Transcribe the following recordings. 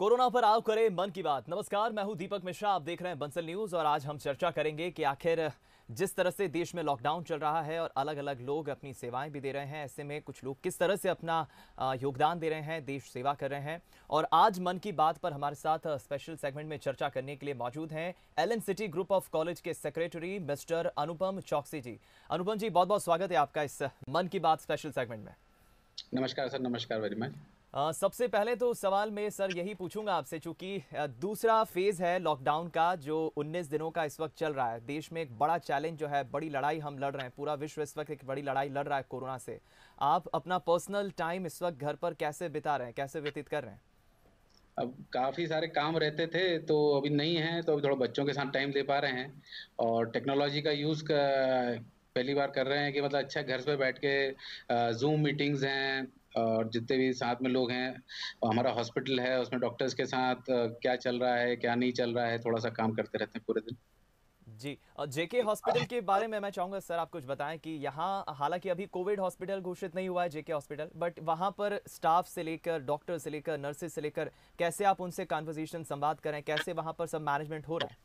Corona पर आओ करें मन की बात नमस्कार मैं हूं दीपक मिश्रा आप देख रहे हैं बंसल न्यूज और आज हम चर्चा करेंगे कि आखिर जिस तरह से देश में लॉकडाउन चल रहा है और अलग अलग लोग अपनी सेवाएं भी दे रहे हैं ऐसे में कुछ लोग किस तरह से अपना योगदान दे रहे हैं देश सेवा कर रहे हैं और आज मन की बात पर हमारे साथ स्पेशल सेगमेंट में चर्चा करने के लिए मौजूद हैं L city group of college के सेक्रेटरी मिस्टर अनुपम चौकसी जी अनुपम जी बहुत बहुत स्वागत है आपका इस मन की बात स्पेशल सेगमेंट में नमस्कार सर नमस्कार वेरी मच सबसे पहले तो सवाल में सर यही पूछूंगा आपसे चूंकि दूसरा फेज है लॉकडाउन का जो 19 दिनों का इस वक्त चल रहा है देश में एक बड़ा चैलेंज जो है बड़ी लड़ाई हम लड़ रहे हैं पूरा विश्व इस वक्त एक बड़ी लड़ाई लड़ रहा है कोरोना से आप अपना पर्सनल टाइम इस वक्त घर पर कैसे बिता रहे हैं कैसे व्यतीत कर रहे हैं अब काफ़ी सारे काम रहते थे तो अभी नहीं है तो अभी थोड़ा बच्चों के साथ टाइम दे पा रहे हैं और टेक्नोलॉजी का यूज़ पहली बार कर रहे हैं कि मतलब अच्छा घर पे बैठ के जूम मीटिंग्स हैं और जितने भी साथ में लोग हैं हमारा हॉस्पिटल है उसमें डॉक्टर्स के साथ क्या चल रहा है क्या नहीं चल रहा है थोड़ा सा काम करते रहते हैं पूरे दिन जी और जेके हॉस्पिटल के बारे में मैं चाहूंगा सर आप कुछ बताएं कि यहाँ हालांकि अभी कोविड हॉस्पिटल घोषित नहीं हुआ है जेके हॉस्पिटल बट वहाँ पर स्टाफ से लेकर डॉक्टर से लेकर नर्सेज से लेकर कैसे आप उनसे कॉन्वर्जेशन संवाद करें कैसे वहाँ पर सब मैनेजमेंट हो रहा है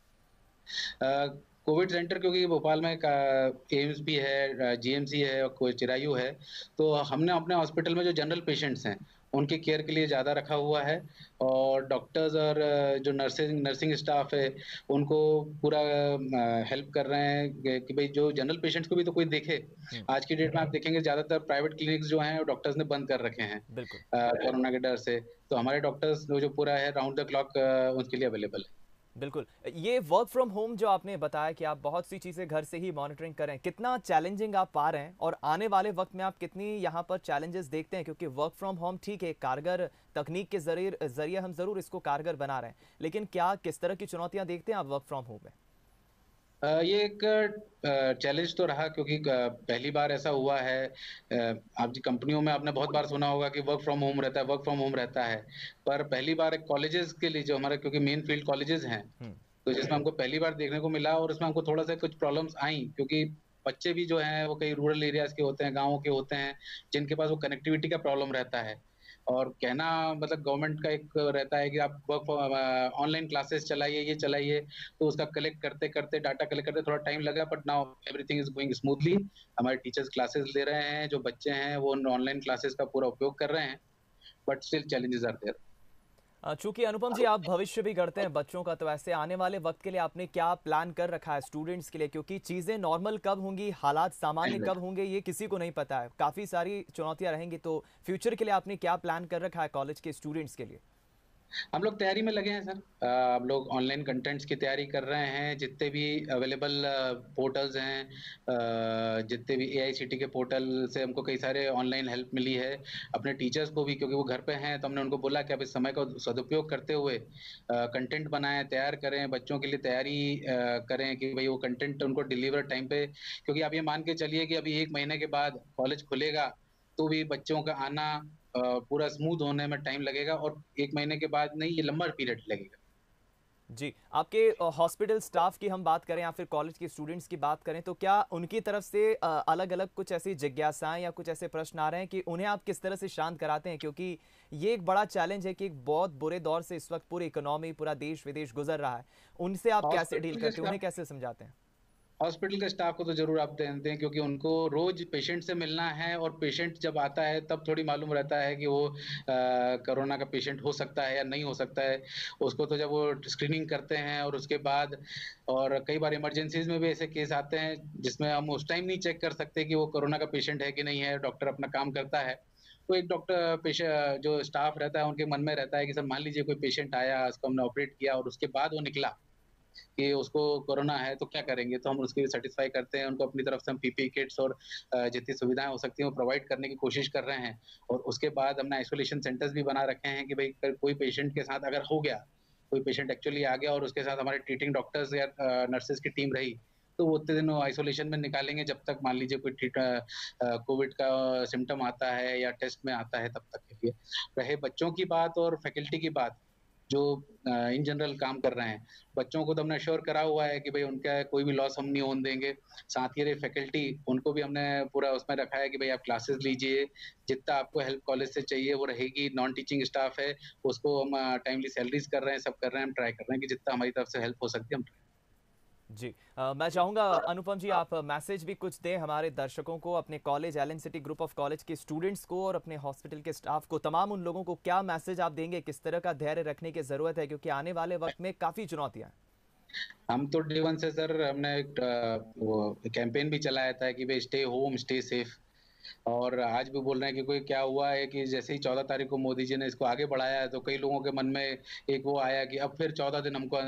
कोविड सेंटर क्योंकि भोपाल में एम्स भी है जीएमसी है और चिरायु है तो हमने अपने हॉस्पिटल में जो जनरल पेशेंट्स हैं उनके केयर के लिए ज़्यादा रखा हुआ है और डॉक्टर्स और जो नर्सिंग नर्सिंग स्टाफ है उनको पूरा हेल्प कर रहे हैं कि भाई जो जनरल पेशेंट्स को भी तो कोई देखे हम्म। आज की डेट में आप देखेंगे ज़्यादातर प्राइवेट क्लिनिक्स जो हैं डॉक्टर्स ने बंद कर रखे हैं कोरोना के डर से तो हमारे डॉक्टर्स जो पूरा है राउंड द क्लॉक उनके लिए अवेलेबल है बिल्कुल ये वर्क फ्रॉम होम जो आपने बताया कि आप बहुत सी चीज़ें घर से ही मॉनिटरिंग करें कितना चैलेंजिंग आप पा रहे हैं और आने वाले वक्त में आप कितनी यहाँ पर चैलेंजेस देखते हैं क्योंकि वर्क फ्रॉम होम ठीक है कारगर तकनीक के जरिए जरिए हम ज़रूर इसको कारगर बना रहे हैं लेकिन क्या किस तरह की चुनौतियाँ देखते हैं आप वर्क फ्रॉम होम में ये एक चैलेंज तो रहा क्योंकि पहली बार ऐसा हुआ है आप जी कंपनियों में आपने बहुत बार सुना होगा कि वर्क फ्रॉम होम रहता है वर्क फ्रॉम होम रहता है पर पहली बार कॉलेजेस के लिए जो हमारे क्योंकि मेन फील्ड कॉलेजेस हैं हम्म। तो जिसमें हमको पहली बार देखने को मिला और उसमें हमको थोड़ा सा कुछ प्रॉब्लम्स आई क्योंकि बच्चे भी जो हैं वो कई रूरल एरियाज के होते हैं गाँव के होते हैं जिनके पास वो कनेक्टिविटी का प्रॉब्लम रहता है और कहना मतलब गवर्नमेंट का एक रहता है कि आप वर्क ऑनलाइन क्लासेस चलाइए ये चलाइए तो उसका कलेक्ट करते करते डाटा कलेक्ट करते थोड़ा टाइम लगा but now everything is going smoothly हमारे टीचर्स क्लासेस ले रहे हैं जो बच्चे हैं वो ऑनलाइन क्लासेस का पूरा उपयोग कर रहे हैं but still challenges are there चूंकि अनुपम जी आप भविष्य भी गढ़ते हैं बच्चों का तो ऐसे आने वाले वक्त के लिए आपने क्या प्लान कर रखा है स्टूडेंट्स के लिए क्योंकि चीजें नॉर्मल कब होंगी हालात सामान्य कब होंगे ये किसी को नहीं पता है काफी सारी चुनौतियां रहेंगी तो फ्यूचर के लिए आपने क्या प्लान कर रखा है कॉलेज के स्टूडेंट्स के लिए हम लोग तैयारी में लगे हैं सर हम लोग ऑनलाइन कंटेंट्स की तैयारी कर रहे हैं जितने भी अवेलेबल पोर्टल्स हैं जितने भी ए के पोर्टल से हमको कई सारे ऑनलाइन हेल्प मिली है अपने टीचर्स को भी क्योंकि वो घर पे हैं तो हमने उनको बोला कि आप इस समय का सदुपयोग करते हुए कंटेंट बनाएं तैयार करें बच्चों के लिए तैयारी करें कि भाई वो कंटेंट उनको डिलीवर टाइम पे क्योंकि आप ये मान के चलिए कि अभी एक महीने के बाद कॉलेज खुलेगा तो भी बच्चों का आना पूरा स्मूथ होने में टाइम लगेगा और एक महीने के बाद नहीं ये लंबा पीरियड लगेगा जी आपके हॉस्पिटल स्टाफ की हम बात करें या फिर कॉलेज के स्टूडेंट्स की बात करें तो क्या उनकी तरफ से अलग अलग कुछ ऐसी जिज्ञासाएं या कुछ ऐसे प्रश्न आ रहे हैं कि उन्हें आप किस तरह से शांत कराते हैं क्योंकि ये एक बड़ा चैलेंज है कि एक बहुत बुरे दौर से इस वक्त पूरी इकोनॉमी पूरा देश विदेश गुजर रहा है उनसे आप हाँ, कैसे डील करते हैं उन्हें कैसे समझाते हैं हॉस्पिटल के स्टाफ को तो जरूर आप दें दें क्योंकि उनको रोज पेशेंट से मिलना है और पेशेंट जब आता है तब थोड़ी मालूम रहता है कि वो कोरोना का पेशेंट हो सकता है या नहीं हो सकता है उसको तो जब वो स्क्रीनिंग करते हैं और उसके बाद और कई बार इमरजेंसीज में भी ऐसे केस आते हैं जिसमें हम उस टाइम नहीं चेक कर सकते कि वो कोरोना का पेशेंट है कि नहीं है डॉक्टर अपना काम करता है तो एक डॉक्टर जो स्टाफ रहता है उनके मन में रहता है कि सर मान लीजिए कोई पेशेंट आया उसको हमने ऑपरेट किया और उसके बाद वो निकला कि उसको कोरोना है तो क्या करेंगे तो हम उसके सेटिस्फाई करते हैं उनको अपनी तरफ से हम पीपी किट्स और जितनी सुविधाएं हो सकती हैं वो प्रोवाइड करने की कोशिश कर रहे हैं और उसके बाद हमने आइसोलेशन सेंटर्स भी बना रखे हैं कि भाई कोई पेशेंट के साथ अगर हो गया कोई पेशेंट एक्चुअली आ गया और उसके साथ हमारे ट्रीटिंग डॉक्टर्स या नर्सेज की टीम रही तो वो उतने दिन आइसोलेशन में निकालेंगे जब तक मान लीजिए कोई कोविड का सिम्टम आता है या टेस्ट में आता है तब तक के लिए रहे बच्चों की बात और फैकल्टी की बात जो इन जनरल काम कर रहे हैं बच्चों को तो हमने श्योर करा हुआ है कि भाई उनका कोई भी लॉस हम नहीं होने देंगे साथ ही फैकल्टी उनको भी हमने पूरा उसमें रखा है कि भाई आप क्लासेस लीजिए जितना आपको हेल्प कॉलेज से चाहिए वो रहेगी नॉन टीचिंग स्टाफ है उसको हम टाइमली सैलरीज कर रहे हैं सब कर रहे हैं हम ट्राई कर रहे हैं कि जितना हमारी तरफ से हेल्प हो सकती है हम जी आ, मैं चाहूंगा अनुपम जी आप मैसेज भी कुछ दें हमारे दर्शकों को अपने college L city group of college के स्टूडेंट्स को और अपने हॉस्पिटल के स्टाफ को तमाम उन लोगों को क्या मैसेज आप देंगे किस तरह का धैर्य रखने की ज़रूरत है क्योंकि आने वाले वक्त में काफ़ी चुनौतियां हम तो डे वन से सर हमने एक कैंपेन भी चलाया था कि भाई स्टे होम स्टे सेफ और आज भी बोल रहे हैं कि कोई क्या हुआ है कि जैसे ही चौदह तारीख को मोदी जी ने इसको आगे बढ़ाया है तो कई लोगों के मन में एक वो आया कि अब फिर चौदह दिन हमको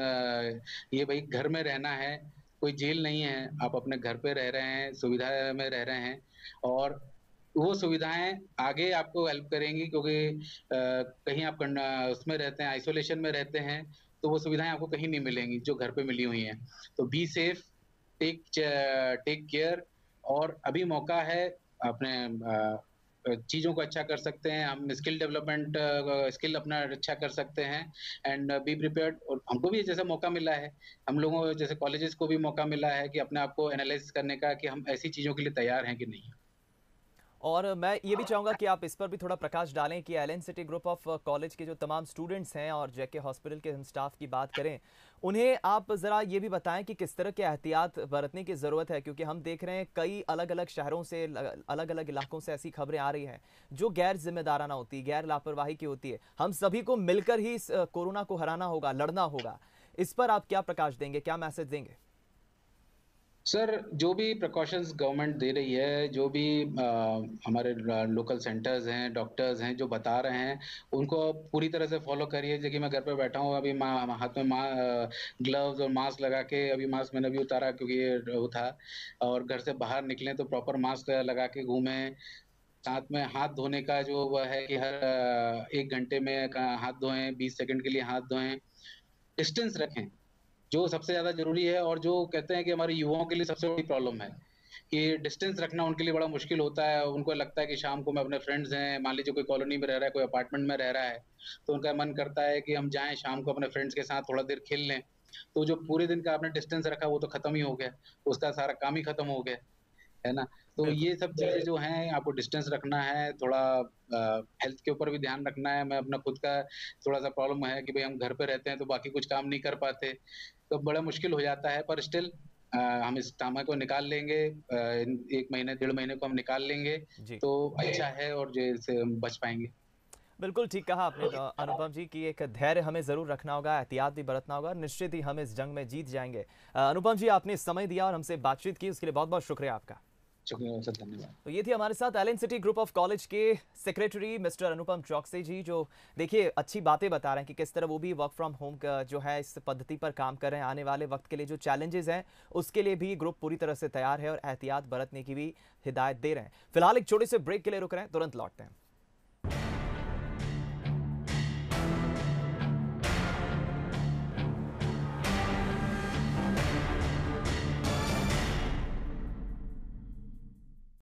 ये भाई घर में रहना है कोई जेल नहीं है आप अपने घर पे रह रहे हैं सुविधा में रह रहे हैं और वो सुविधाएं आगे आपको हेल्प करेंगी क्योंकि कहीं आप उसमें रहते हैं आइसोलेशन में रहते हैं तो वो सुविधाएं आपको कहीं नहीं मिलेंगी जो घर पे मिली हुई हैं तो be safe take take care और अभी मौका है अपने चीज़ों को अच्छा कर सकते हैं हम स्किल डेवलपमेंट स्किल अपना अच्छा कर सकते हैं एंड बी प्रिपेयर्ड और हमको भी जैसे मौका मिला है हम लोगों जैसे कॉलेजेस को भी मौका मिला है कि अपने आप को एनालाइज करने का कि हम ऐसी चीज़ों के लिए तैयार हैं कि नहीं और मैं ये भी चाहूँगा कि आप इस पर भी थोड़ा प्रकाश डालें कि L city group of college के जो तमाम स्टूडेंट्स हैं और जैके हॉस्पिटल के हम स्टाफ की बात करें उन्हें आप ज़रा ये भी बताएं कि किस तरह के एहतियात बरतने की ज़रूरत है क्योंकि हम देख रहे हैं कई अलग अलग शहरों से अलग अलग इलाकों से ऐसी खबरें आ रही हैं जो गैर जिम्मेदाराना होती गैर लापरवाही की होती है हम सभी को मिलकर ही इस कोरोना को हराना होगा लड़ना होगा इस पर आप क्या प्रकाश देंगे क्या मैसेज देंगे सर जो भी प्रिकॉशंस गवर्नमेंट दे रही है जो भी आ, हमारे लोकल सेंटर्स हैं डॉक्टर्स हैं जो बता रहे हैं उनको पूरी तरह से फॉलो करिए जैसे मैं घर पर बैठा हूँ अभी हाथ में मा ग्लव्स और मास्क लगा के अभी मास्क मैंने भी उतारा क्योंकि ये वो था और घर से बाहर निकलें तो प्रॉपर मास्क लगा के घूमें साथ में हाथ धोने का जो वह है कि हर एक घंटे में हाथ धोएं बीस सेकंड के लिए हाथ धोएं डिस्टेंस रखें जो सबसे ज़्यादा जरूरी है और जो कहते हैं कि हमारे युवाओं के लिए सबसे बड़ी प्रॉब्लम है कि डिस्टेंस रखना उनके लिए बड़ा मुश्किल होता है उनको लगता है कि शाम को मैं अपने फ्रेंड्स हैं मान लीजिए कोई कॉलोनी में रह रहा है कोई अपार्टमेंट में रह रहा है तो उनका मन करता है कि हम जाएं शाम को अपने फ्रेंड्स के साथ थोड़ा देर खेल लें तो जो पूरे दिन का आपने डिस्टेंस रखा वो तो खत्म ही हो गया उसका सारा काम ही खत्म हो गया है ना तो ये सब चीजें जो हैं आपको डिस्टेंस रखना है थोड़ा हेल्थ के ऊपर भी ध्यान रखना है मैं अपना खुद का थोड़ा सा प्रॉब्लम है कि भाई हम घर पे रहते हैं तो बाकी कुछ काम नहीं कर पाते तो बड़ा मुश्किल हो जाता है पर स्टिल हम इस तामा को निकाल लेंगे एक महीने डेढ़ महीने को हम निकाल लेंगे तो अच्छा है और जो इससे बच पाएंगे बिल्कुल ठीक कहा आपने तो अनुपम जी कि एक धैर्य हमें ज़रूर रखना होगा एहतियात भी बरतना होगा निश्चित ही हम इस जंग में जीत जाएंगे अनुपम जी आपने समय दिया और हमसे बातचीत की उसके लिए बहुत बहुत शुक्रिया आपका शुक्रिया सर धन्यवाद तो ये थी हमारे साथ L city group of college के सेक्रेटरी मिस्टर अनुपम चौकसे जी जो देखिए अच्छी बातें बता रहे हैं कि किस तरह वो भी वर्क फ्रॉम होम का जो है इस पद्धति पर काम कर रहे हैं आने वाले वक्त के लिए जो चैलेंजेस हैं उसके लिए भी ग्रुप पूरी तरह से तैयार है और एहतियात बरतने की भी हिदायत दे रहे हैं फिलहाल एक छोटे से ब्रेक के लिए रुक रहे हैं तुरंत लौटते हैं